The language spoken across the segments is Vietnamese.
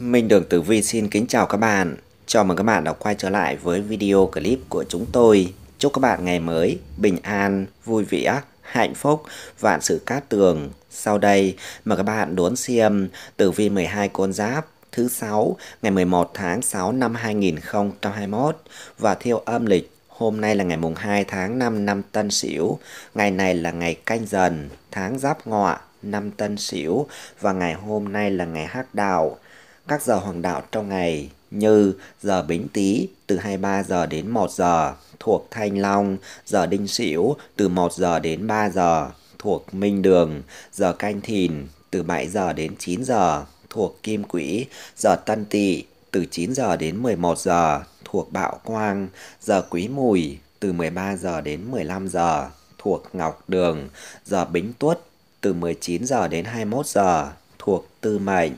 Minh Đường Tử Vi xin kính chào các bạn. Chào mừng các bạn đã quay trở lại với video clip của chúng tôi. Chúc các bạn ngày mới, bình an, vui vẻ, hạnh phúc, vạn sự cát tường. Sau đây mời các bạn đón xem Tử Vi 12 con giáp thứ 6 ngày 11 tháng 6 năm 2021 và theo âm lịch Hôm nay là ngày mùng 2 tháng 5 năm Tân Sửu, ngày này là ngày canh dần, tháng Giáp Ngọ, năm Tân Sửu và ngày hôm nay là ngày Hắc Đào, các giờ hoàng đạo trong ngày như giờ Bính Tý từ 23 giờ đến 1 giờ thuộc Thanh Long, giờ Đinh Sửu từ 1 giờ đến 3 giờ thuộc Minh Đường, giờ Canh Thìn từ 7 giờ đến 9 giờ thuộc Kim Quỹ, giờ Tân Tỵ từ 9 giờ đến 11 giờ thuộc Bạo Quang, giờ Quý Mùi từ 13 giờ đến 15 giờ thuộc Ngọc Đường, giờ Bính Tuất từ 19 giờ đến 21 giờ thuộc Tư Mệnh.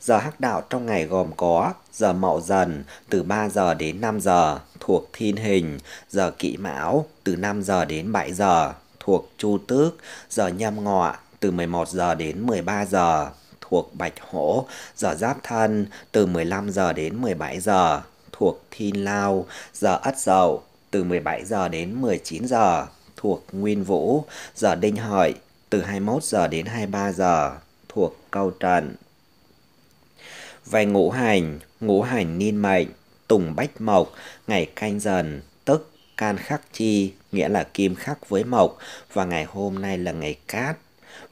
Giờ hắc đạo trong ngày gồm có giờ mậu dần từ 3 giờ đến 5 giờ thuộc thiên hình, giờ kỵ mão từ 5 giờ đến 7 giờ thuộc chu tước, giờ nhâm ngọ từ 11 giờ đến 13 giờ thuộc bạch hổ, giờ giáp thân từ 15 giờ đến 17 giờ thuộc thiên lao, giờ ất dậu từ 17 giờ đến 19 giờ thuộc nguyên vũ, giờ đinh hợi từ 21 giờ đến 23 giờ thuộc câu trần. Về ngũ hành, ngũ hành niên mệnh, tùng bách mộc, ngày canh dần, tức can khắc chi, nghĩa là kim khắc với mộc, và ngày hôm nay là ngày cát.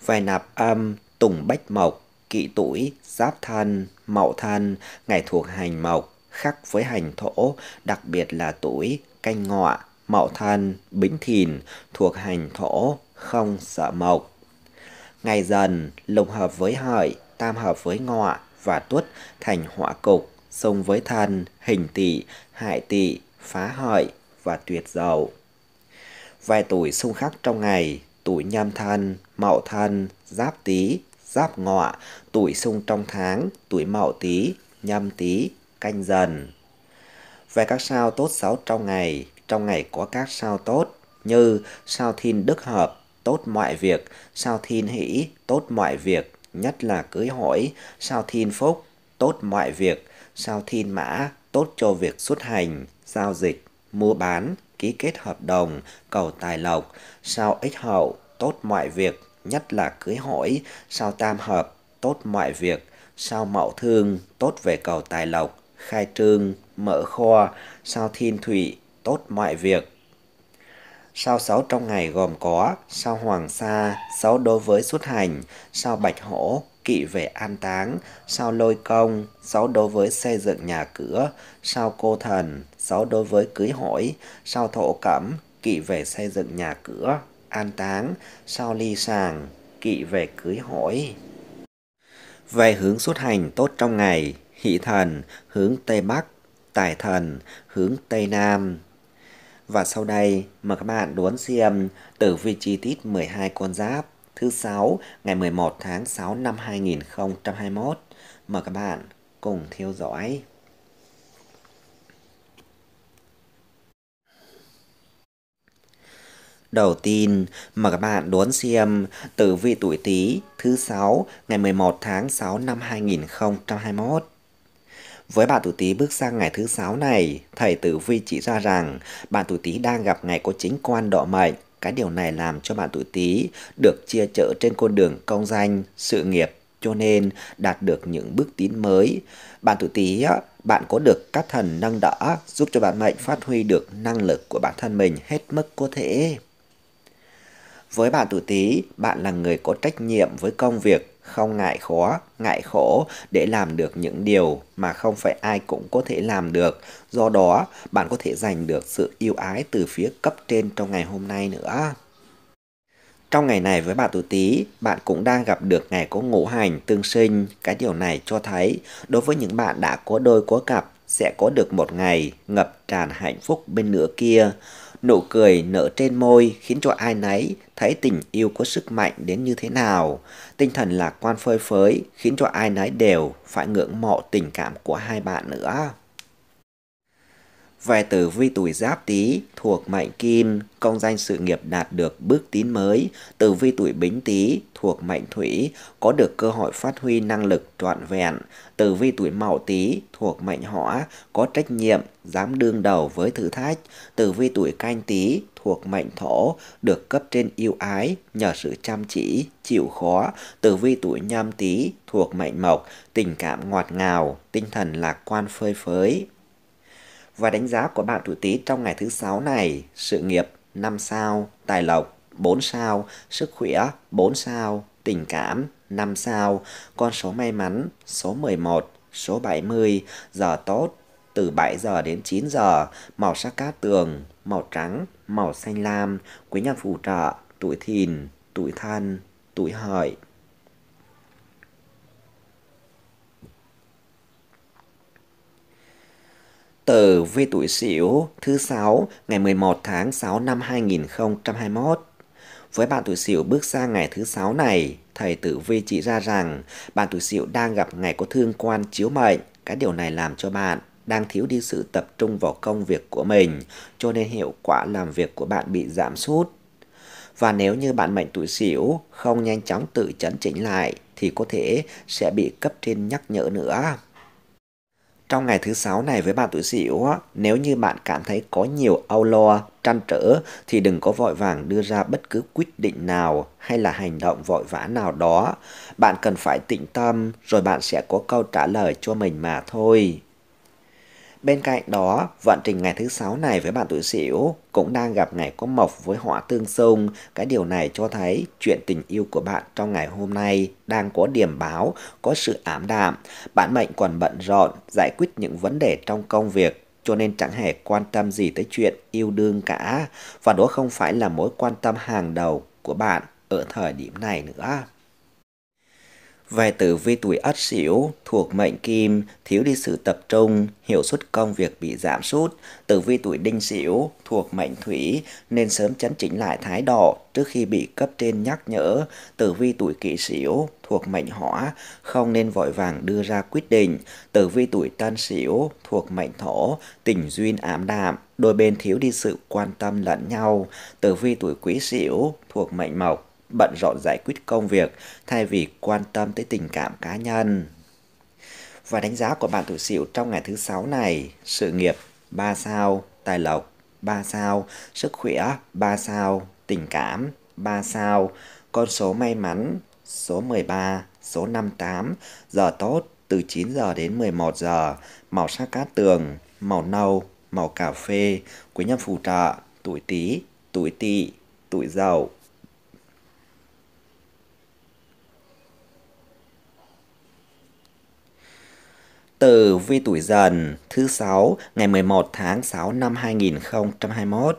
Về nạp âm, tùng bách mộc, kỵ tuổi, giáp thân, mậu thân, ngày thuộc hành mộc, khắc với hành thổ, đặc biệt là tuổi, canh ngọ, mậu thân, bính thìn, thuộc hành thổ, không sợ mộc. Ngày dần, lục hợp với hợi, tam hợp với ngọ, và tuất thành họa cục, xông với thân, hình tỵ, hại tỵ, phá hợi và tuyệt dầu Vài tuổi xung khắc trong ngày, tuổi nhâm thân, mậu thân, giáp tý, giáp ngọ, tuổi xung trong tháng, tuổi mậu tý, nhâm tý, canh dần. Về các sao tốt xấu trong ngày, trong ngày có các sao tốt như sao thiên đức hợp, tốt mọi việc, sao thiên hỷ, tốt mọi việc, nhất là cưới hỏi, sao thiên phúc, tốt mọi việc, sao thiên mã, tốt cho việc xuất hành, giao dịch, mua bán, ký kết hợp đồng, cầu tài lộc, sao ích hậu, tốt mọi việc, nhất là cưới hỏi, sao tam hợp, tốt mọi việc, sao mậu thương, tốt về cầu tài lộc, khai trương, mở kho, sao thiên thủy, tốt mọi việc, Sao sáu trong ngày gồm có sao hoàng sa, sáu đối với xuất hành, sao bạch hổ, kỵ về an táng, sao lôi công, sáu đối với xây dựng nhà cửa, sao cô thần, sáu đối với cưới hỏi, sao thổ cẩm, kỵ về xây dựng nhà cửa, an táng, sao ly sàng, kỵ về cưới hỏi. Về hướng xuất hành tốt trong ngày, hỷ thần, hướng Tây Bắc, tài thần, hướng Tây Nam, và sau đây mời các bạn đón xem tử vi chi tiết 12 con giáp thứ 6 ngày 11 tháng 6 năm 2021. Mời các bạn cùng theo dõi. Đầu tiên, mời các bạn đón xem tử vi tuổi Tý thứ 6 ngày 11 tháng 6 năm 2021. Với bạn tuổi Tý bước sang ngày thứ sáu này, thầy Tử Vi chỉ ra rằng bạn tuổi Tý đang gặp ngày có chính quan độ mệnh. Cái điều này làm cho bạn tuổi Tý được chia chở trên con đường công danh, sự nghiệp cho nên đạt được những bước tiến mới. Bạn tuổi Tý bạn có được các thần nâng đỡ giúp cho bạn mệnh phát huy được năng lực của bản thân mình hết mức có thể. Với bạn tuổi Tý, bạn là người có trách nhiệm với công việc không ngại khó, ngại khổ để làm được những điều mà không phải ai cũng có thể làm được. Do đó, bạn có thể giành được sự yêu ái từ phía cấp trên trong ngày hôm nay nữa. Trong ngày này với bạn tuổi Tý, bạn cũng đang gặp được ngày có ngũ hành tương sinh. Cái điều này cho thấy đối với những bạn đã có đôi có cặp sẽ có được một ngày ngập tràn hạnh phúc bên nửa kia. Nụ cười nở trên môi khiến cho ai nấy thấy tình yêu có sức mạnh đến như thế nào. Tinh thần lạc quan phơi phới khiến cho ai nấy đều phải ngưỡng mộ tình cảm của hai bạn nữa về tử vi tuổi giáp tý thuộc mệnh kim, công danh sự nghiệp đạt được bước tiến mới. Tử vi tuổi bính tý thuộc mệnh thủy, có được cơ hội phát huy năng lực trọn vẹn. Tử vi tuổi mậu tý thuộc mệnh hỏa, có trách nhiệm, dám đương đầu với thử thách. Tử vi tuổi canh tý thuộc mệnh thổ, được cấp trên yêu ái nhờ sự chăm chỉ, chịu khó. Tử vi tuổi nhâm tý thuộc mệnh mộc, tình cảm ngọt ngào, tinh thần lạc quan phơi phới, và đánh giá của bạn tuổi Tý trong ngày thứ sáu này, sự nghiệp 5 sao, tài lộc 4 sao, sức khỏe 4 sao, tình cảm 5 sao, con số may mắn số 11, số 70, giờ tốt từ 7 giờ đến 9 giờ, màu sắc cát tường, màu trắng, màu xanh lam, quý nhân phù trợ, tuổi thìn, tuổi thân, tuổi hợi. Tờ V tuổi Sửu thứ 6 ngày 11 tháng 6 năm 2021. Với bạn tuổi Sửu bước sang ngày thứ 6 này, thầy tử vi chỉ ra rằng bạn tuổi Sửu đang gặp ngày có thương quan chiếu mệnh, cái điều này làm cho bạn đang thiếu đi sự tập trung vào công việc của mình, cho nên hiệu quả làm việc của bạn bị giảm sút. Và nếu như bạn mệnh tuổi Sửu không nhanh chóng tự chấn chỉnh lại thì có thể sẽ bị cấp trên nhắc nhở nữa trong ngày thứ sáu này với bạn tuổi Sửu, nếu như bạn cảm thấy có nhiều âu lo, trăn trở thì đừng có vội vàng đưa ra bất cứ quyết định nào hay là hành động vội vã nào đó. Bạn cần phải tĩnh tâm rồi bạn sẽ có câu trả lời cho mình mà thôi. Bên cạnh đó, vận trình ngày thứ sáu này với bạn tuổi Sửu cũng đang gặp ngày có mộc với họa tương xung. Cái điều này cho thấy chuyện tình yêu của bạn trong ngày hôm nay đang có điểm báo, có sự ảm đạm. Bạn mệnh còn bận rộn, giải quyết những vấn đề trong công việc cho nên chẳng hề quan tâm gì tới chuyện yêu đương cả. Và đó không phải là mối quan tâm hàng đầu của bạn ở thời điểm này nữa. Vài tử vi tuổi ất sửu thuộc mệnh kim, thiếu đi sự tập trung, hiệu suất công việc bị giảm sút. Tử vi tuổi đinh sửu thuộc mệnh thủy nên sớm chấn chỉnh lại thái độ trước khi bị cấp trên nhắc nhở. Tử vi tuổi kỷ sửu thuộc mệnh hỏa không nên vội vàng đưa ra quyết định. Tử vi tuổi tân sửu thuộc mệnh thổ, tình duyên ám đạm, đôi bên thiếu đi sự quan tâm lẫn nhau. Tử vi tuổi quý sửu thuộc mệnh mộc bận rộn giải quyết công việc thay vì quan tâm tới tình cảm cá nhân. Và đánh giá của bạn tuổi sửu trong ngày thứ sáu này, sự nghiệp 3 sao, tài lộc 3 sao, sức khỏe 3 sao, tình cảm 3 sao, con số may mắn số 13, số 58, giờ tốt từ 9 giờ đến 11 giờ, màu sắc cát tường, màu nâu, màu cà phê, quý nhân phù trợ, tuổi tí, tuổi tỵ, tuổi dậu. tử vi tuổi dần thứ sáu ngày 11 tháng 6 năm 2021.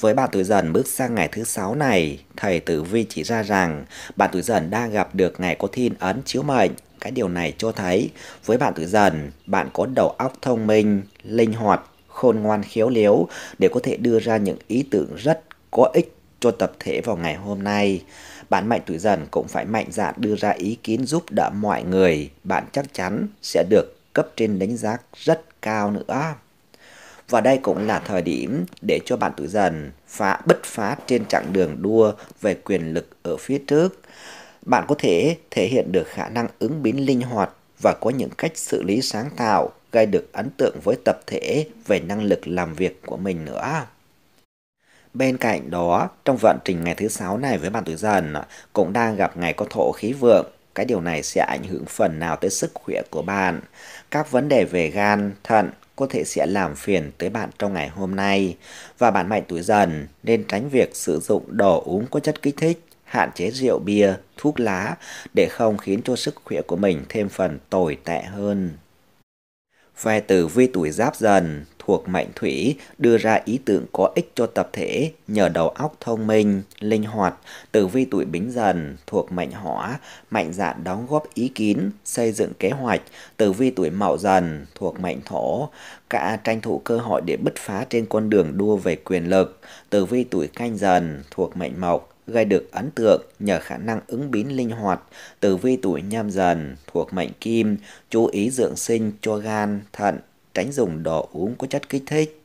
Với bạn tuổi dần bước sang ngày thứ sáu này, thầy tử vi chỉ ra rằng bạn tuổi dần đang gặp được ngày có thiên ấn chiếu mệnh. Cái điều này cho thấy với bạn tuổi dần, bạn có đầu óc thông minh, linh hoạt, khôn ngoan khéo léo để có thể đưa ra những ý tưởng rất có ích cho tập thể vào ngày hôm nay. Bạn mạnh tuổi dần cũng phải mạnh dạn đưa ra ý kiến giúp đỡ mọi người. Bạn chắc chắn sẽ được cấp trên đánh giá rất cao nữa. Và đây cũng là thời điểm để cho bạn tuổi dần phá bứt phá trên chặng đường đua về quyền lực ở phía trước. Bạn có thể thể hiện được khả năng ứng biến linh hoạt và có những cách xử lý sáng tạo gây được ấn tượng với tập thể về năng lực làm việc của mình nữa. Bên cạnh đó, trong vận trình ngày thứ sáu này với bạn tuổi dần cũng đang gặp ngày có thổ khí vượng cái điều này sẽ ảnh hưởng phần nào tới sức khỏe của bạn. Các vấn đề về gan, thận có thể sẽ làm phiền tới bạn trong ngày hôm nay và bạn mạnh tuổi dần nên tránh việc sử dụng đồ uống có chất kích thích hạn chế rượu bia, thuốc lá để không khiến cho sức khỏe của mình thêm phần tồi tệ hơn. Về từ vi tuổi giáp dần, thuộc mệnh Thủy đưa ra ý tưởng có ích cho tập thể nhờ đầu óc thông minh, linh hoạt, tử vi tuổi Bính Dần thuộc mệnh Hỏa, Mạnh Dạn đóng góp ý kiến, xây dựng kế hoạch, tử vi tuổi Mậu Dần thuộc mệnh Thổ, cả tranh thủ cơ hội để bứt phá trên con đường đua về quyền lực, tử vi tuổi Canh Dần thuộc mệnh Mộc, gây được ấn tượng nhờ khả năng ứng biến linh hoạt, tử vi tuổi nhâm dần thuộc mệnh kim, chú ý dưỡng sinh cho gan, thận, tránh dùng đồ uống có chất kích thích.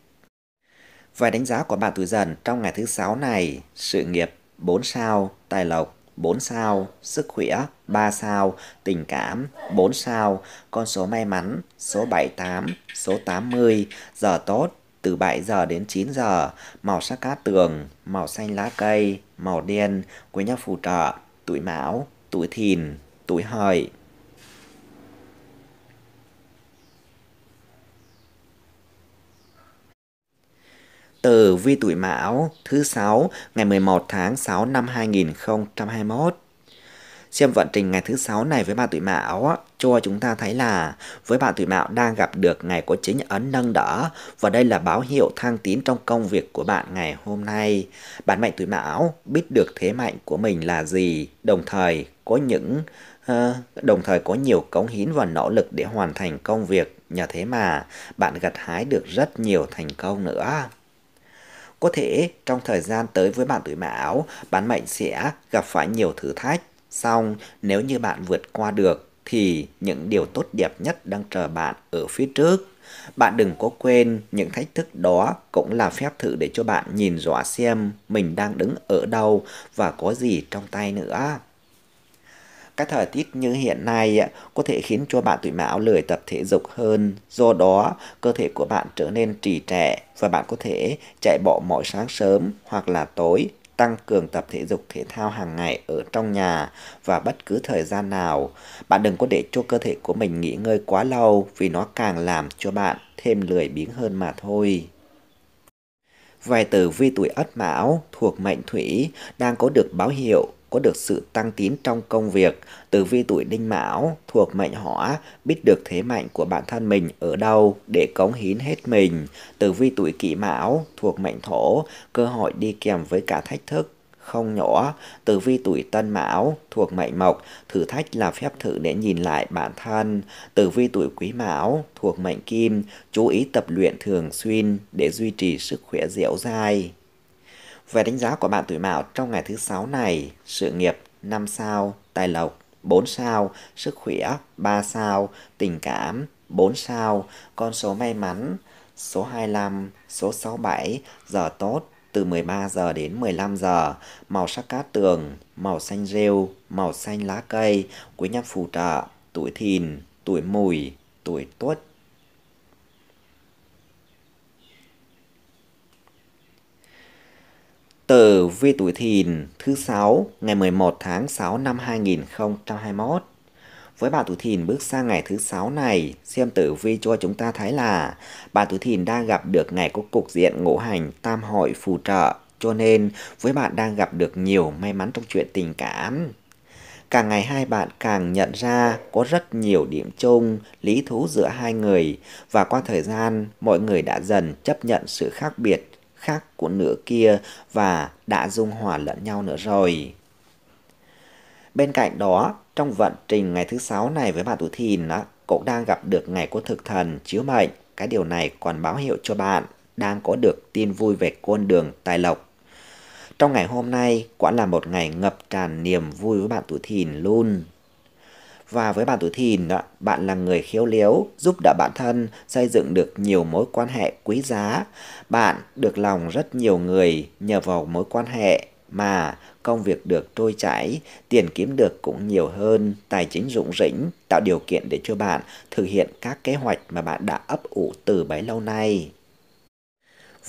Vài đánh giá của bạn tuổi dần trong ngày thứ sáu này, sự nghiệp 4 sao, tài lộc 4 sao, sức khỏe 3 sao, tình cảm 4 sao, con số may mắn số 78, số 80, giờ tốt từ 7 giờ đến 9 giờ, màu sắc cát tường, màu xanh lá cây, màu đen, quý nhân phù trợ, tuổi mão, tuổi thìn, tuổi hợi. từ Vi Tuổi Mão thứ 6 ngày 11 tháng 6 năm 2021. Xem vận trình ngày thứ 6 này với bạn tuổi Mão cho chúng ta thấy là với bạn tuổi Mão đang gặp được ngày có chính ấn nâng đỡ và đây là báo hiệu thăng tiến trong công việc của bạn ngày hôm nay. Bạn mệnh tuổi Mão biết được thế mạnh của mình là gì, đồng thời có những ờ, đồng thời có nhiều cống hiến và nỗ lực để hoàn thành công việc. Nhờ thế mà bạn gặt hái được rất nhiều thành công nữa. Có thể trong thời gian tới với bạn tuổi mão, bạn mệnh sẽ gặp phải nhiều thử thách. Song nếu như bạn vượt qua được thì những điều tốt đẹp nhất đang chờ bạn ở phía trước. Bạn đừng có quên những thách thức đó cũng là phép thử để cho bạn nhìn rõ xem mình đang đứng ở đâu và có gì trong tay nữa. Các thời tiết như hiện nay có thể khiến cho bạn tuổi mão lười tập thể dục hơn, do đó cơ thể của bạn trở nên trì trệ và bạn có thể chạy bộ mỗi sáng sớm hoặc là tối tăng cường tập thể dục thể thao hàng ngày ở trong nhà và bất cứ thời gian nào. Bạn đừng có để cho cơ thể của mình nghỉ ngơi quá lâu vì nó càng làm cho bạn thêm lười biếng hơn mà thôi. Vài tử vi tuổi Ất Mão thuộc mệnh Thủy đang có được báo hiệu có được sự tăng tín trong công việc. Tử vi tuổi đinh mão thuộc mệnh hỏa, biết được thế mạnh của bản thân mình ở đâu để cống hiến hết mình. Tử vi tuổi kỷ mão thuộc mệnh thổ, cơ hội đi kèm với cả thách thức, không nhỏ. Tử vi tuổi tân mão thuộc mệnh mộc, thử thách là phép thử để nhìn lại bản thân. Tử vi tuổi quý mão thuộc mệnh kim, chú ý tập luyện thường xuyên để duy trì sức khỏe dẻo dai. Về đánh giá của bạn tuổi mão trong ngày thứ 6 này, sự nghiệp 5 sao, tài lộc 4 sao, sức khỏe 3 sao, tình cảm 4 sao, con số may mắn số 25, số 67, giờ tốt từ 13 giờ đến 15 giờ, màu sắc cát tường, màu xanh rêu, màu xanh lá cây, quý nhân phù trợ, tuổi thìn, tuổi mùi, tuổi tuất. Tử vi tuổi thìn thứ 6 ngày 11 tháng 6 năm 2021 với bà tuổi thìn bước sang ngày thứ sáu này, xem tử vi cho chúng ta thấy là bà tuổi thìn đang gặp được ngày có cục diện ngũ hành tam hội phù trợ, cho nên với bạn đang gặp được nhiều may mắn trong chuyện tình cảm. Càng ngày hai bạn càng nhận ra có rất nhiều điểm chung, lý thú giữa hai người và qua thời gian mọi người đã dần chấp nhận sự khác biệt khác của nửa kia và đã dung hòa lẫn nhau nữa rồi. Bên cạnh đó, trong vận trình ngày thứ sáu này với bạn tuổi thìn đó, cậu đang gặp được ngày của thực thần chiếu mệnh. Cái điều này còn báo hiệu cho bạn đang có được tin vui về con đường tài lộc. Trong ngày hôm nay, quả là một ngày ngập tràn niềm vui với bạn tuổi thìn luôn. Và với bạn tuổi thìn, bạn là người khiếu liếu, giúp đỡ bản thân xây dựng được nhiều mối quan hệ quý giá. Bạn được lòng rất nhiều người nhờ vào mối quan hệ mà công việc được trôi chảy, tiền kiếm được cũng nhiều hơn, tài chính rủng rỉnh, tạo điều kiện để cho bạn thực hiện các kế hoạch mà bạn đã ấp ủ từ bấy lâu nay.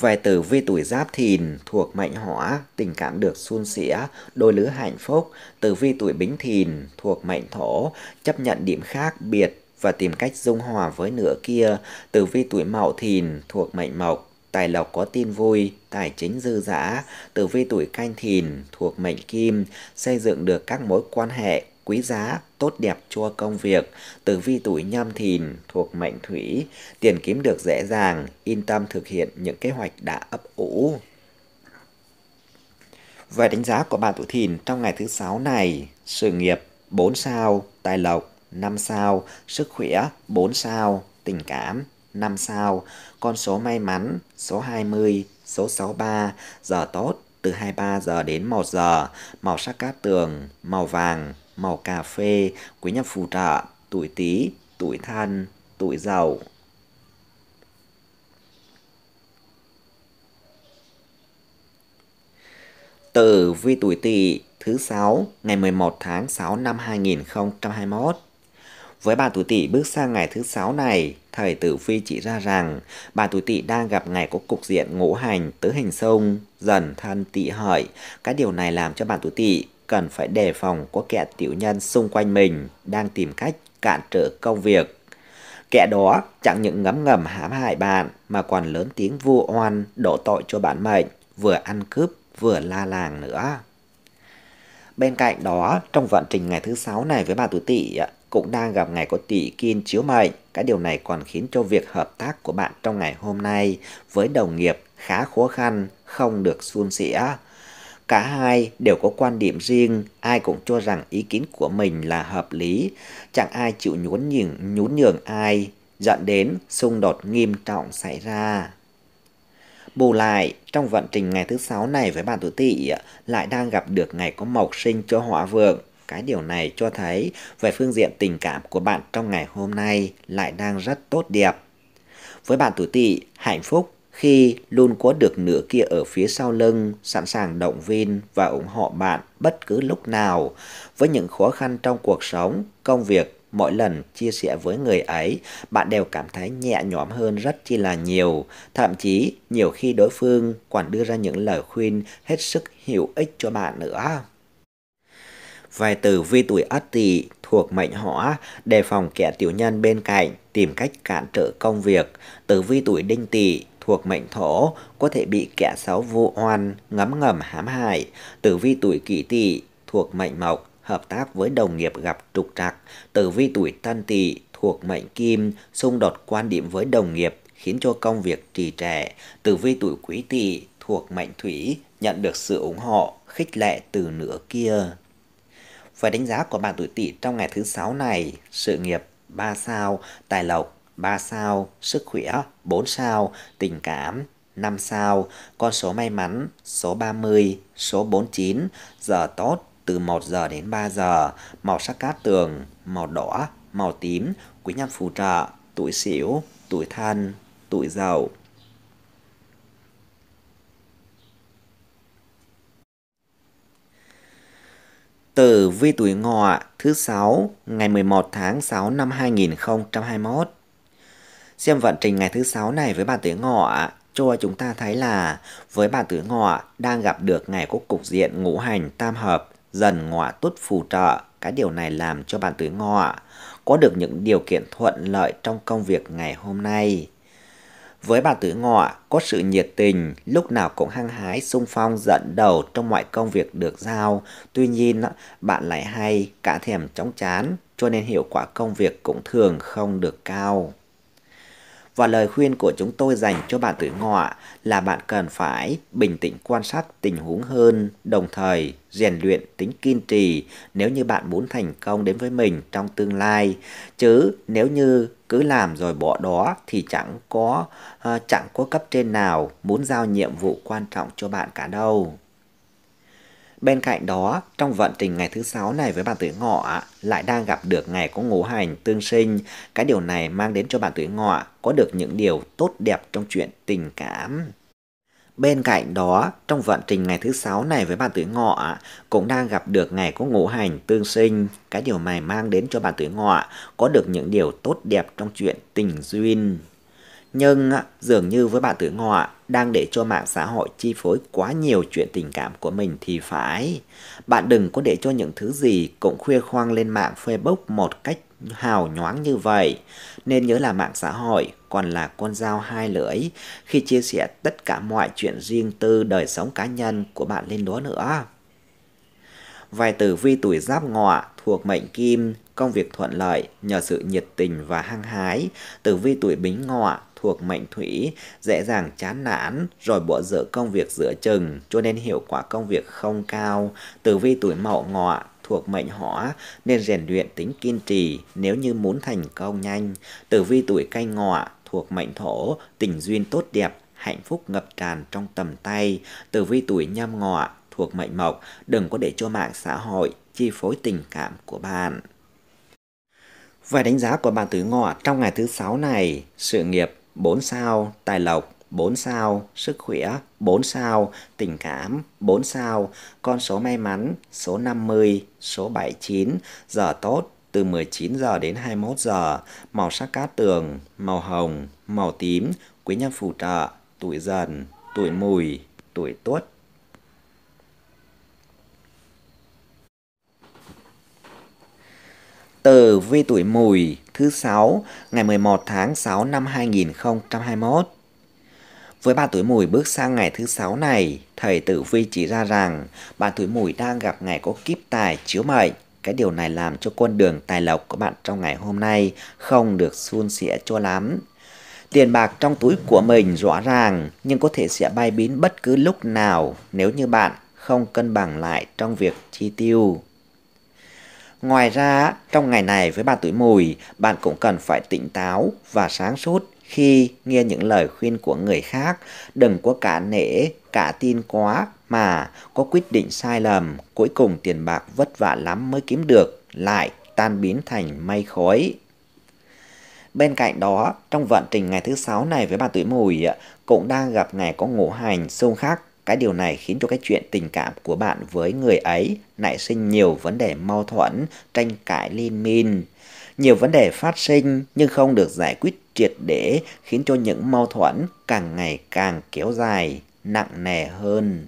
Vài tử vi tuổi giáp thìn thuộc mệnh hỏa, tình cảm được suôn sẻ, đôi lứa hạnh phúc. Tử vi tuổi bính thìn thuộc mệnh thổ, chấp nhận điểm khác biệt và tìm cách dung hòa với nửa kia. Tử vi tuổi mậu thìn thuộc mệnh mộc, tài lộc có tin vui, tài chính dư dả. Tử vi tuổi canh thìn thuộc mệnh kim, xây dựng được các mối quan hệ quý giá, tốt đẹp cho công việc, tử vi tuổi nhâm thìn thuộc mệnh thủy, tiền kiếm được dễ dàng, yên tâm thực hiện những kế hoạch đã ấp ủ. Về đánh giá của bạn tuổi thìn trong ngày thứ sáu này, sự nghiệp 4 sao, tài lộc 5 sao, sức khỏe 4 sao, tình cảm 5 sao, con số may mắn số 20, số 63, giờ tốt từ 23 giờ đến 1 giờ, màu sắc cát tường, màu vàng, màu cà phê quý nhân phù trợ tuổi tý, tuổi thân, tuổi giàu. Tử vi tuổi tỵ thứ 6 ngày 11 tháng 6 năm 2021. Với bà tuổi tỵ bước sang ngày thứ 6 này, thầy tử vi chỉ ra rằng bà tuổi tỵ đang gặp ngày có cục diện ngũ hành tứ hành xung dần thân tỵ hợi. Cái điều này làm cho bà tuổi tỵ cần phải đề phòng có kẻ tiểu nhân xung quanh mình đang tìm cách cản trở công việc. Kẻ đó chẳng những ngấm ngầm hãm hại bạn mà còn lớn tiếng vu oan đổ tội cho bản mệnh, vừa ăn cướp vừa la làng nữa. Bên cạnh đó, trong vận trình ngày thứ sáu này với bà tuổi tỵ cũng đang gặp ngày có tỷ kim chiếu mệnh. Cái điều này còn khiến cho việc hợp tác của bạn trong ngày hôm nay với đồng nghiệp khá khó khăn, không được suôn sẻ. Cả hai đều có quan điểm riêng, ai cũng cho rằng ý kiến của mình là hợp lý, chẳng ai chịu nhún nhường, nhún nhường ai, dẫn đến xung đột nghiêm trọng xảy ra. Bù lại, trong vận trình ngày thứ sáu này với bạn tuổi tỵ lại đang gặp được ngày có mộc sinh cho họa vượng. Cái điều này cho thấy về phương diện tình cảm của bạn trong ngày hôm nay lại đang rất tốt đẹp. Với bạn tuổi tỵ, hạnh phúc khi luôn có được nửa kia ở phía sau lưng, sẵn sàng động viên và ủng hộ bạn bất cứ lúc nào. Với những khó khăn trong cuộc sống, công việc, mỗi lần chia sẻ với người ấy, bạn đều cảm thấy nhẹ nhõm hơn rất chi là nhiều. Thậm chí, nhiều khi đối phương còn đưa ra những lời khuyên hết sức hữu ích cho bạn nữa. Vài từ vi tuổi ất tỵ thuộc mệnh hỏa, đề phòng kẻ tiểu nhân bên cạnh tìm cách cản trở công việc. Tử vi tuổi đinh tỵ thuộc mệnh thổ có thể bị kẻ xấu vu oan, ngấm ngầm hãm hại. Tử vi tuổi kỷ tỵ thuộc mệnh mộc, hợp tác với đồng nghiệp gặp trục trặc. Tử vi tuổi tân tỵ thuộc mệnh kim, xung đột quan điểm với đồng nghiệp khiến cho công việc trì trệ. Tử vi tuổi quý tỵ thuộc mệnh thủy nhận được sự ủng hộ, khích lệ từ nửa kia. Và đánh giá của bạn tuổi tỵ trong ngày thứ sáu này, sự nghiệp 3 sao, tài lộc 3 sao, sức khỏe, 4 sao, tình cảm, 5 sao, con số may mắn, số 30, số 49, giờ tốt từ 1 giờ đến 3 giờ, màu sắc cát tường, màu đỏ, màu tím, quý nhân phù trợ, tuổi xỉu, tuổi thân, tuổi dậu. Từ vi tuổi ngọ thứ 6 ngày 11 tháng 6 năm 2021 Xem vận trình ngày thứ sáu này với bạn tuổi ngọ cho chúng ta thấy là với bạn tuổi ngọ đang gặp được ngày có cục diện ngũ hành tam hợp dần ngọ tốt phù trợ. Cái điều này làm cho bạn tuổi ngọ có được những điều kiện thuận lợi trong công việc ngày hôm nay. Với bạn tuổi ngọ có sự nhiệt tình, lúc nào cũng hăng hái, sung phong, dẫn đầu trong mọi công việc được giao. Tuy nhiên, bạn lại hay cả thèm chóng chán, cho nên hiệu quả công việc cũng thường không được cao. Và lời khuyên của chúng tôi dành cho bạn tuổi ngọ là bạn cần phải bình tĩnh quan sát tình huống hơn, đồng thời rèn luyện tính kiên trì nếu như bạn muốn thành công đến với mình trong tương lai. Chứ nếu như cứ làm rồi bỏ đó thì chẳng có uh, chẳng có cấp trên nào muốn giao nhiệm vụ quan trọng cho bạn cả đâu. Bên cạnh đó, trong vận trình ngày thứ sáu này với bạn tuổi ngọ lại đang gặp được ngày có ngũ hành tương sinh. Cái điều này mang đến cho bạn tuổi ngọ có được những điều tốt đẹp trong chuyện tình cảm. Bên cạnh đó, trong vận trình ngày thứ sáu này với bạn tuổi ngọ cũng đang gặp được ngày có ngũ hành tương sinh. Cái điều này mang đến cho bạn tuổi ngọ có được những điều tốt đẹp trong chuyện tình duyên nhưng dường như với bạn tưởng ngọ đang để cho mạng xã hội chi phối quá nhiều chuyện tình cảm của mình thì phải. Bạn đừng có để cho những thứ gì cũng khuya khoang lên mạng Facebook một cách hào nhoáng như vậy. Nên nhớ là mạng xã hội còn là con dao hai lưỡi khi chia sẻ tất cả mọi chuyện riêng tư đời sống cá nhân của bạn lên đó nữa. Vài tử vi tuổi giáp ngọ thuộc mệnh kim công việc thuận lợi nhờ sự nhiệt tình và hăng hái, tử vi tuổi bính ngọ thuộc mệnh thủy, dễ dàng chán nản, rồi bỏ dở công việc giữa chừng, cho nên hiệu quả công việc không cao. Tử vi tuổi mậu ngọ thuộc mệnh hỏa nên rèn luyện tính kiên trì nếu như muốn thành công nhanh. Tử vi tuổi canh ngọ thuộc mệnh thổ, tình duyên tốt đẹp, hạnh phúc ngập tràn trong tầm tay. Tử vi tuổi nhâm ngọ thuộc mệnh mộc, đừng có để cho mạng xã hội chi phối tình cảm của bạn. Và đánh giá của bạn tuổi Ngọ trong ngày thứ sáu này, sự nghiệp 4 sao, tài lộc 4 sao, sức khỏe 4 sao, tình cảm 4 sao, con số may mắn số 50, số 79, giờ tốt từ 19 giờ đến 21 giờ, màu sắc cát tường, màu hồng, màu tím, quý nhân phù trợ, tuổi dần, tuổi mùi, tuổi tuất. tờ vi tuổi mùi thứ 6 ngày 11 tháng 6 năm 2021. Với bạn tuổi mùi bước sang ngày thứ 6 này, thầy tử vi chỉ ra rằng bạn tuổi mùi đang gặp ngày có kiếp tài chiếu mệnh. Cái điều này làm cho con đường tài lộc của bạn trong ngày hôm nay không được suôn sẻ cho lắm. Tiền bạc trong túi của mình rõ ràng nhưng có thể sẽ bay biến bất cứ lúc nào nếu như bạn không cân bằng lại trong việc chi tiêu. Ngoài ra, trong ngày này với bạn tuổi mùi, bạn cũng cần phải tỉnh táo và sáng suốt khi nghe những lời khuyên của người khác. Đừng có cả nể, cả tin quá mà có quyết định sai lầm. Cuối cùng tiền bạc vất vả lắm mới kiếm được, lại tan biến thành mây khói. Bên cạnh đó, trong vận trình ngày thứ sáu này với bạn tuổi mùi cũng đang gặp ngày có ngũ hành xung khắc cái điều này khiến cho cái chuyện tình cảm của bạn với người ấy nảy sinh nhiều vấn đề mâu thuẫn, tranh cãi liên minh. Nhiều vấn đề phát sinh nhưng không được giải quyết triệt để khiến cho những mâu thuẫn càng ngày càng kéo dài, nặng nề hơn.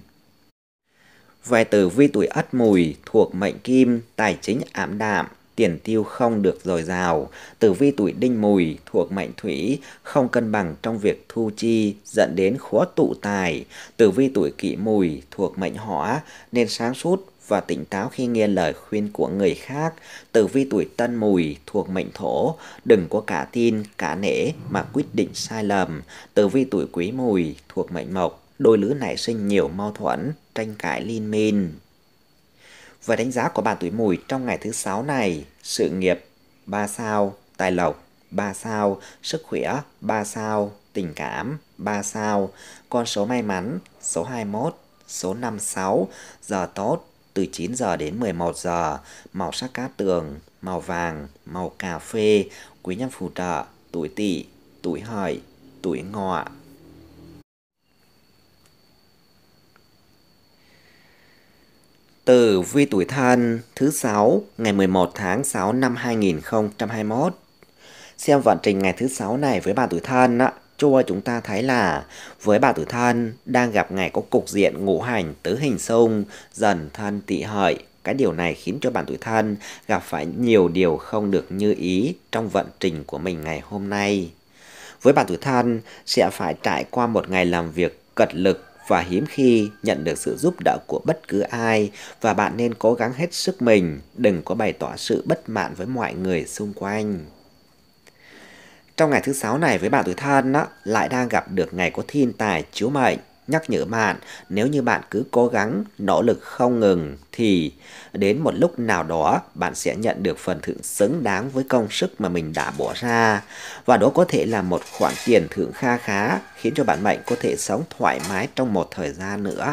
vài từ vi tuổi Ất Mùi thuộc mệnh Kim, tài chính ảm đạm, tiền tiêu không được dồi dào, tử vi tuổi đinh mùi thuộc mệnh thủy không cân bằng trong việc thu chi dẫn đến khó tụ tài, tử vi tuổi kỷ mùi thuộc mệnh hỏa nên sáng suốt và tỉnh táo khi nghe lời khuyên của người khác. Tử vi tuổi tân mùi thuộc mệnh thổ, đừng có cả tin, cả nể mà quyết định sai lầm. Tử vi tuổi quý mùi thuộc mệnh mộc, đôi lứa nảy sinh nhiều mâu thuẫn, tranh cãi liên minh. Và đánh giá của bạn tuổi mùi trong ngày thứ sáu này, sự nghiệp 3 sao, tài lộc 3 sao, sức khỏe 3 sao, tình cảm 3 sao, con số may mắn số 21, số 56, giờ tốt từ 9 giờ đến 11 giờ, màu sắc cát tường, màu vàng, màu cà phê, quý nhân phù trợ, tuổi tỵ, tuổi hợi, tuổi ngọ. từ vi tuổi thân thứ 6 ngày 11 tháng 6 năm 2021. Xem vận trình ngày thứ 6 này với bà tuổi thân á, cho chúng ta thấy là với bà tuổi thân đang gặp ngày có cục diện ngũ hành tứ hình xung dần thân tỵ hợi cái điều này khiến cho bạn tuổi thân gặp phải nhiều điều không được như ý trong vận trình của mình ngày hôm nay với bạn tuổi thân sẽ phải trải qua một ngày làm việc cật lực và hiếm khi nhận được sự giúp đỡ của bất cứ ai và bạn nên cố gắng hết sức mình, đừng có bày tỏ sự bất mãn với mọi người xung quanh. Trong ngày thứ sáu này với bạn tuổi thân á, lại đang gặp được ngày có thiên tài chiếu mệnh nhắc nhở bạn nếu như bạn cứ cố gắng, nỗ lực không ngừng thì đến một lúc nào đó bạn sẽ nhận được phần thưởng xứng đáng với công sức mà mình đã bỏ ra. Và đó có thể là một khoản tiền thưởng kha khá khiến cho bạn mệnh có thể sống thoải mái trong một thời gian nữa.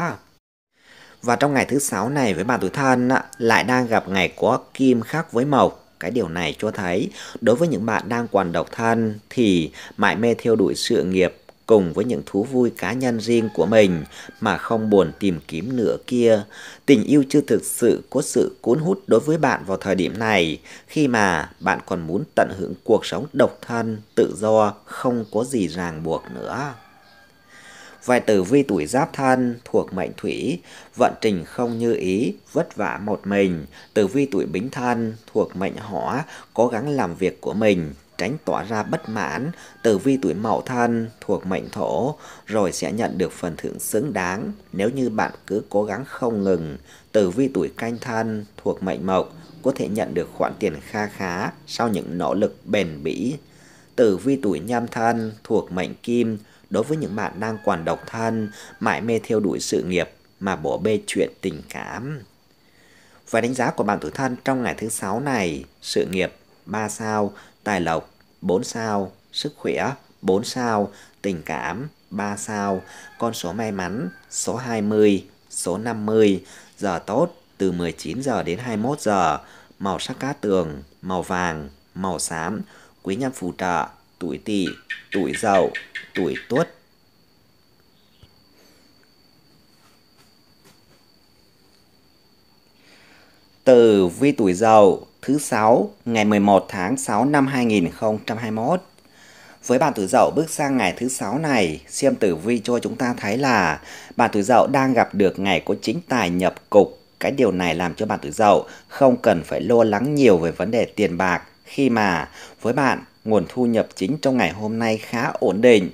Và trong ngày thứ sáu này với bạn tuổi thân lại đang gặp ngày có kim khắc với mộc cái điều này cho thấy đối với những bạn đang còn độc thân thì mãi mê theo đuổi sự nghiệp cùng với những thú vui cá nhân riêng của mình mà không buồn tìm kiếm nữa kia. Tình yêu chưa thực sự có sự cuốn hút đối với bạn vào thời điểm này khi mà bạn còn muốn tận hưởng cuộc sống độc thân, tự do, không có gì ràng buộc nữa. Vài tử vi tuổi giáp thân thuộc mệnh thủy, vận trình không như ý, vất vả một mình. Tử vi tuổi bính thân thuộc mệnh hỏa, cố gắng làm việc của mình, tránh tỏa ra bất mãn từ vi tuổi mậu thân thuộc mệnh thổ rồi sẽ nhận được phần thưởng xứng đáng nếu như bạn cứ cố gắng không ngừng từ vi tuổi canh thân thuộc mệnh mộc có thể nhận được khoản tiền kha khá sau những nỗ lực bền bỉ tử vi tuổi nhâm thân thuộc mệnh kim đối với những bạn đang còn độc thân mãi mê theo đuổi sự nghiệp mà bỏ bê chuyện tình cảm và đánh giá của bạn tuổi thân trong ngày thứ sáu này sự nghiệp 3 sao tài lộc 4 sao, sức khỏe 4 sao, tình cảm 3 sao, con số may mắn số 20, số 50, giờ tốt từ 19 giờ đến 21 giờ, màu sắc cát tường, màu vàng, màu xám, quý nhân phù trợ, tuổi tỵ, tuổi dậu, tuổi tuất. từ vi tuổi dậu thứ sáu ngày 11 tháng 6 năm 2021. Với bạn tuổi dậu bước sang ngày thứ sáu này, xem tử vi cho chúng ta thấy là bạn tuổi dậu đang gặp được ngày có chính tài nhập cục. Cái điều này làm cho bạn tuổi dậu không cần phải lo lắng nhiều về vấn đề tiền bạc khi mà với bạn nguồn thu nhập chính trong ngày hôm nay khá ổn định.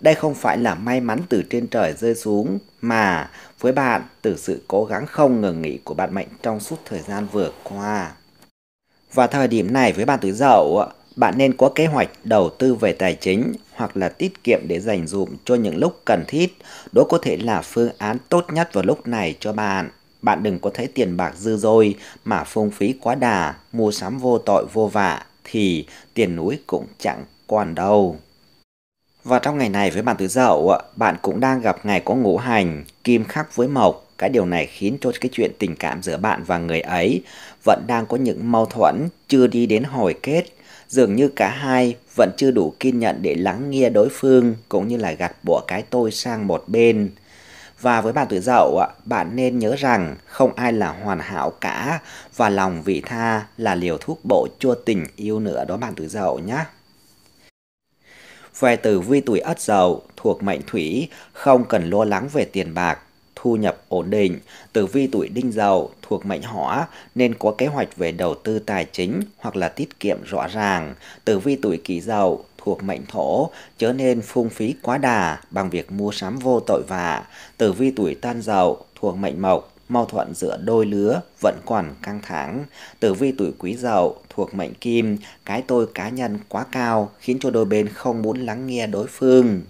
Đây không phải là may mắn từ trên trời rơi xuống mà với bạn từ sự cố gắng không ngừng nghỉ của bạn mệnh trong suốt thời gian vừa qua và thời điểm này với bạn tuổi dậu, bạn nên có kế hoạch đầu tư về tài chính hoặc là tiết kiệm để dành dụm cho những lúc cần thiết. Đó có thể là phương án tốt nhất vào lúc này cho bạn. Bạn đừng có thấy tiền bạc dư dôi mà phung phí quá đà, mua sắm vô tội vô vạ thì tiền núi cũng chẳng còn đâu. Và trong ngày này với bạn tuổi dậu, bạn cũng đang gặp ngày có ngũ hành, kim khắc với mộc cái điều này khiến cho cái chuyện tình cảm giữa bạn và người ấy vẫn đang có những mâu thuẫn chưa đi đến hồi kết. Dường như cả hai vẫn chưa đủ kiên nhẫn để lắng nghe đối phương cũng như là gạt bỏ cái tôi sang một bên. Và với bạn tuổi dậu, bạn nên nhớ rằng không ai là hoàn hảo cả và lòng vị tha là liều thuốc bổ chua tình yêu nữa đó bạn tuổi dậu nhé. Về từ vi tuổi ất dậu thuộc mệnh thủy, không cần lo lắng về tiền bạc thu nhập ổn định. Tử vi tuổi đinh dậu thuộc mệnh hỏa nên có kế hoạch về đầu tư tài chính hoặc là tiết kiệm rõ ràng. Tử vi tuổi kỷ dậu thuộc mệnh thổ, chớ nên phung phí quá đà bằng việc mua sắm vô tội vạ. Tử vi tuổi tan dậu thuộc mệnh mộc, mâu thuẫn giữa đôi lứa vẫn còn căng thẳng. Tử vi tuổi quý dậu thuộc mệnh kim, cái tôi cá nhân quá cao khiến cho đôi bên không muốn lắng nghe đối phương.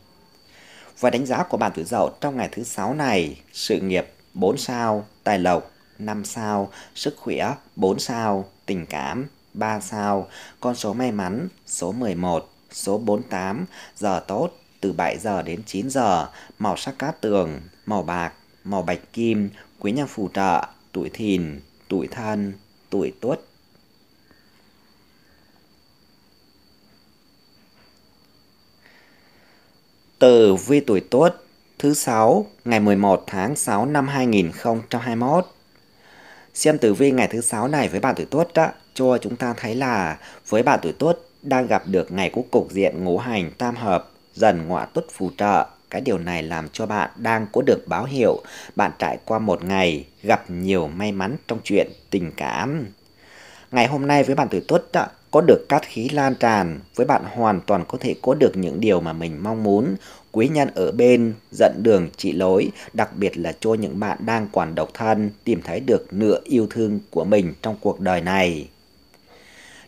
Và đánh giá của bạn tuổi dậu trong ngày thứ sáu này, sự nghiệp 4 sao, tài lộc 5 sao, sức khỏe 4 sao, tình cảm 3 sao, con số may mắn số 11, số 48, giờ tốt từ 7 giờ đến 9 giờ, màu sắc cát tường, màu bạc, màu bạch kim, quý nhân phù trợ, tuổi thìn, tuổi thân, tuổi tuất. từ vi tuổi Tuất thứ sáu ngày 11 tháng 6 năm 2021. Xem tử vi ngày thứ sáu này với bạn tuổi Tuất đó cho chúng ta thấy là với bạn tuổi Tuất đang gặp được ngày của cục diện ngũ hành tam hợp dần ngọa tuất phù trợ. Cái điều này làm cho bạn đang có được báo hiệu bạn trải qua một ngày gặp nhiều may mắn trong chuyện tình cảm. Ngày hôm nay với bạn tuổi Tuất có được cát khí lan tràn, với bạn hoàn toàn có thể có được những điều mà mình mong muốn. Quý nhân ở bên, dẫn đường, chỉ lối, đặc biệt là cho những bạn đang còn độc thân, tìm thấy được nửa yêu thương của mình trong cuộc đời này.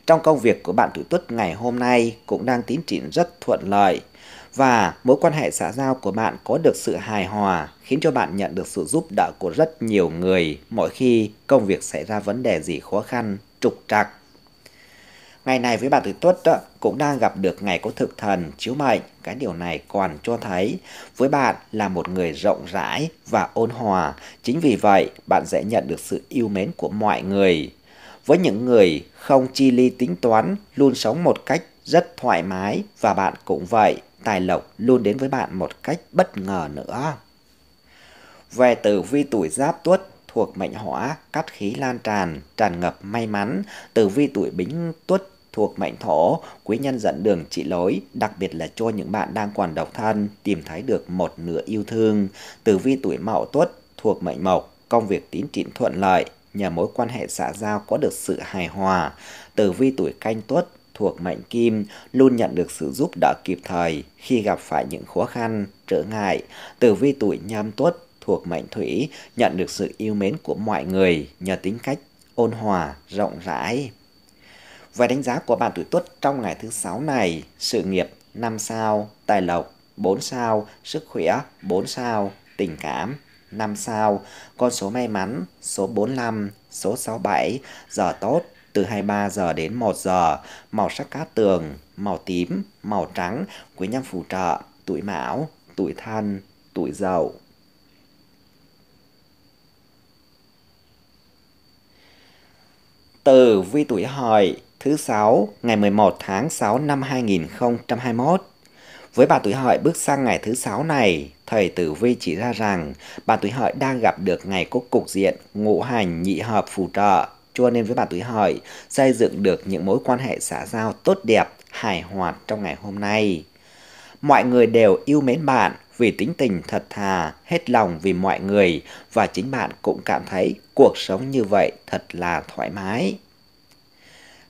Trong công việc của bạn tuổi tuất ngày hôm nay cũng đang tiến triển rất thuận lợi và mối quan hệ xã giao của bạn có được sự hài hòa khiến cho bạn nhận được sự giúp đỡ của rất nhiều người mỗi khi công việc xảy ra vấn đề gì khó khăn, trục trặc Ngày này với bà tuổi Tuất cũng đang gặp được ngày có thực thần, chiếu mệnh. Cái điều này còn cho thấy với bạn là một người rộng rãi và ôn hòa. Chính vì vậy, bạn sẽ nhận được sự yêu mến của mọi người. Với những người không chi ly tính toán, luôn sống một cách rất thoải mái và bạn cũng vậy, tài lộc luôn đến với bạn một cách bất ngờ nữa. Về tử vi tuổi giáp tuất thuộc mệnh hỏa, cát khí lan tràn, tràn ngập may mắn, tử vi tuổi bính tuất thuộc mệnh thổ, quý nhân dẫn đường chỉ lối, đặc biệt là cho những bạn đang còn độc thân, tìm thấy được một nửa yêu thương. Tử vi tuổi mậu tuất thuộc mệnh mộc, công việc tiến triển thuận lợi, nhờ mối quan hệ xã giao có được sự hài hòa. Tử vi tuổi canh tuất thuộc mệnh kim luôn nhận được sự giúp đỡ kịp thời khi gặp phải những khó khăn, trở ngại. Tử vi tuổi nhâm tuất thuộc mệnh thủy nhận được sự yêu mến của mọi người nhờ tính cách ôn hòa, rộng rãi, và đánh giá của bạn tuổi Tuất trong ngày thứ sáu này, sự nghiệp 5 sao, tài lộc 4 sao, sức khỏe 4 sao, tình cảm 5 sao, con số may mắn số 45, số 67, giờ tốt từ 23 giờ đến 1 giờ, màu sắc cát tường, màu tím, màu trắng, quý nhân phù trợ, tuổi mão, tuổi thân, tuổi dậu. Từ vi tuổi hợi thứ sáu ngày 11 tháng 6 năm 2021. Với bà tuổi hợi bước sang ngày thứ sáu này, thầy Tử Vi chỉ ra rằng bà tuổi hợi đang gặp được ngày có cục diện ngũ hành nhị hợp phù trợ, cho nên với bà tuổi hợi xây dựng được những mối quan hệ xã giao tốt đẹp, hài hòa trong ngày hôm nay. Mọi người đều yêu mến bạn vì tính tình thật thà, hết lòng vì mọi người và chính bạn cũng cảm thấy cuộc sống như vậy thật là thoải mái.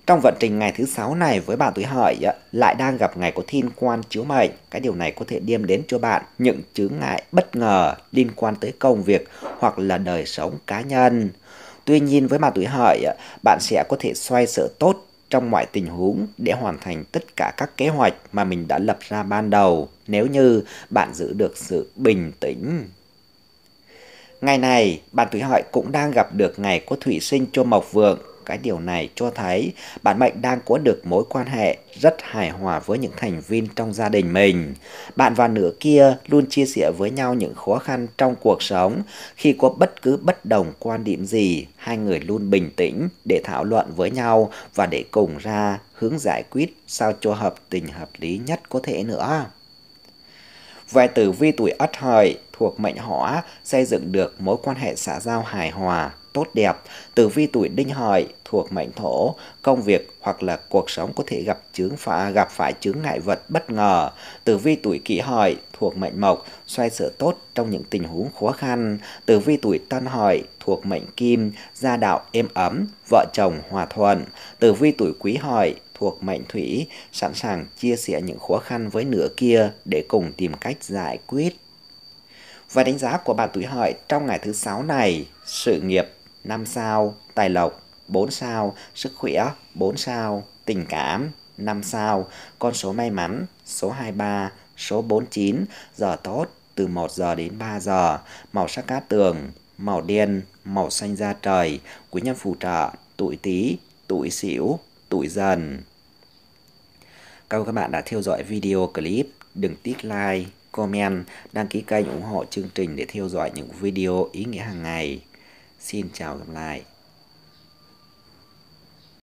Trong vận trình ngày thứ sáu này với bạn tuổi hợi lại đang gặp ngày có thiên quan chiếu mệnh, cái điều này có thể đem đến cho bạn những chướng ngại bất ngờ liên quan tới công việc hoặc là đời sống cá nhân. Tuy nhiên với bạn tuổi hợi, bạn sẽ có thể xoay sở tốt trong mọi tình huống để hoàn thành tất cả các kế hoạch mà mình đã lập ra ban đầu nếu như bạn giữ được sự bình tĩnh. Ngày này, bạn tuổi hợi cũng đang gặp được ngày có thủy sinh cho mộc vượng cái điều này cho thấy bạn mệnh đang có được mối quan hệ rất hài hòa với những thành viên trong gia đình mình. Bạn và nửa kia luôn chia sẻ với nhau những khó khăn trong cuộc sống. Khi có bất cứ bất đồng quan điểm gì, hai người luôn bình tĩnh để thảo luận với nhau và để cùng ra hướng giải quyết sao cho hợp tình hợp lý nhất có thể nữa. Về tử vi tuổi Ất Hợi thuộc mệnh Hỏa xây dựng được mối quan hệ xã giao hài hòa, tốt đẹp, tử vi tuổi đinh hợi thuộc mệnh thổ, công việc hoặc là cuộc sống có thể gặp chướng phải gặp phải chướng ngại vật bất ngờ. Tử vi tuổi kỷ hợi thuộc mệnh mộc, xoay sở tốt trong những tình huống khó khăn. Tử vi tuổi tân hợi thuộc mệnh kim, gia đạo êm ấm, vợ chồng hòa thuận. Tử vi tuổi quý hợi thuộc mệnh thủy, sẵn sàng chia sẻ những khó khăn với nửa kia để cùng tìm cách giải quyết. Và đánh giá của bạn tuổi hợi trong ngày thứ sáu này, sự nghiệp 5 sao, tài lộc 4 sao, sức khỏe 4 sao, tình cảm 5 sao, con số may mắn số 23, số 49, giờ tốt từ 1 giờ đến 3 giờ, màu sắc cát tường, màu đen, màu xanh da trời, quý nhân phù trợ, tuổi Tý, tuổi Sửu, tuổi Dần. Cảm ơn các bạn đã theo dõi video clip, đừng tích like, comment, đăng ký kênh ủng hộ chương trình để theo dõi những video ý nghĩa hàng ngày. Xin chào gặp lại.